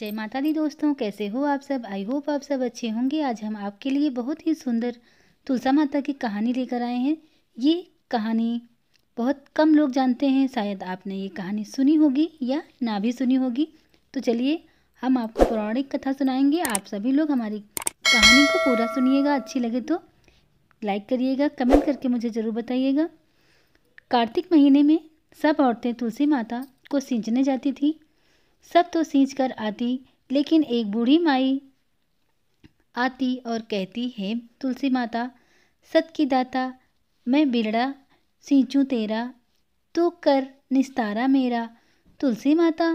जय माता दी दोस्तों कैसे हो आप सब आई होप आप सब अच्छे होंगे आज हम आपके लिए बहुत ही सुंदर तुलसा माता की कहानी लेकर आए हैं ये कहानी बहुत कम लोग जानते हैं शायद आपने ये कहानी सुनी होगी या ना भी सुनी होगी तो चलिए हम आपको पौराणिक कथा सुनाएंगे आप सभी लोग हमारी कहानी को पूरा सुनिएगा अच्छी लगे तो लाइक करिएगा कमेंट करके मुझे ज़रूर बताइएगा कार्तिक महीने में सब औरतें तुलसी माता को सींचने जाती थी सब तो सींच कर आती लेकिन एक बूढ़ी माई आती और कहती है तुलसी माता सत की दाता मैं बिरड़ा सींचूँ तेरा तू कर निस्तारा मेरा तुलसी माता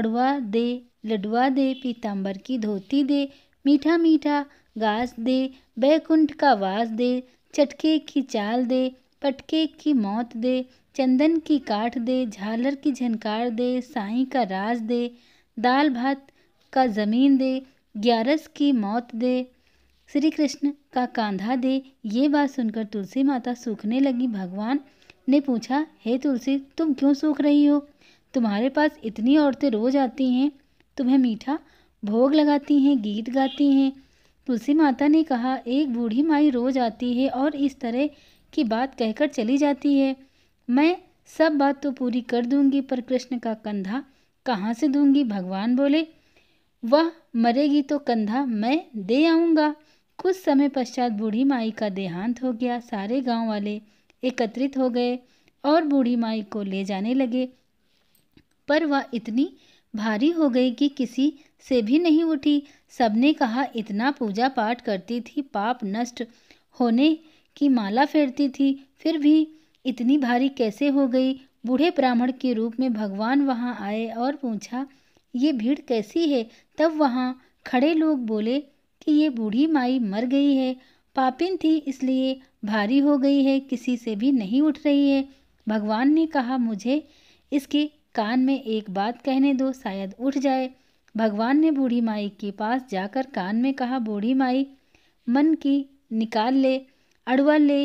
अड़वा दे लडवा दे पीताम्बर की धोती दे मीठा मीठा घास दे बैकुंठ का वास दे चटके की चाल दे पटके की मौत दे चंदन की काठ दे झालर की झनकार दे साई का राज दे दाल भात का ज़मीन दे ग्यारस की मौत दे श्री कृष्ण का कांधा दे ये बात सुनकर तुलसी माता सूखने लगी भगवान ने पूछा हे hey, तुलसी तुम क्यों सूख रही हो तुम्हारे पास इतनी औरतें रोज आती हैं तुम्हें मीठा भोग लगाती हैं गीत गाती हैं तुलसी माता ने कहा एक बूढ़ी माई रोज आती है और इस तरह की बात कहकर चली जाती है मैं सब बात तो पूरी कर दूंगी पर कृष्ण का कंधा कहाँ से दूंगी भगवान बोले वह मरेगी तो कंधा मैं दे आऊँगा कुछ समय पश्चात बूढ़ी माई का देहांत हो गया सारे गांव वाले एकत्रित हो गए और बूढ़ी माई को ले जाने लगे पर वह इतनी भारी हो गई कि किसी से भी नहीं उठी सबने कहा इतना पूजा पाठ करती थी पाप नष्ट होने की माला फेरती थी फिर भी इतनी भारी कैसे हो गई बूढ़े ब्राह्मण के रूप में भगवान वहाँ आए और पूछा ये भीड़ कैसी है तब वहाँ खड़े लोग बोले कि ये बूढ़ी माई मर गई है पापिन थी इसलिए भारी हो गई है किसी से भी नहीं उठ रही है भगवान ने कहा मुझे इसके कान में एक बात कहने दो शायद उठ जाए भगवान ने बूढ़ी माई के पास जाकर कान में कहा बूढ़ी माई मन की निकाल ले अड़ुआ ले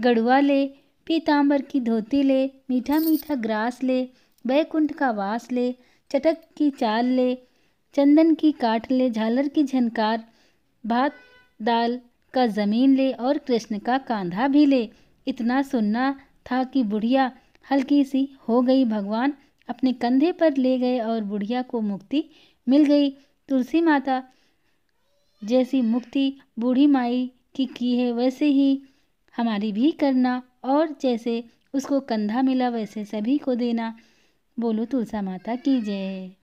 गड़ुआ ले पीताम्बर की धोती ले मीठा मीठा ग्रास ले बैकुंठ का वास ले चटक की चाल ले चंदन की काट ले झालर की झनकार भात दाल का ज़मीन ले और कृष्ण का कांधा भी ले इतना सुनना था कि बुढ़िया हल्की सी हो गई भगवान अपने कंधे पर ले गए और बुढ़िया को मुक्ति मिल गई तुलसी माता जैसी मुक्ति बूढ़ी माई की की है वैसे ही हमारी भी करना और जैसे उसको कंधा मिला वैसे सभी को देना बोलो तुलसा माता की जय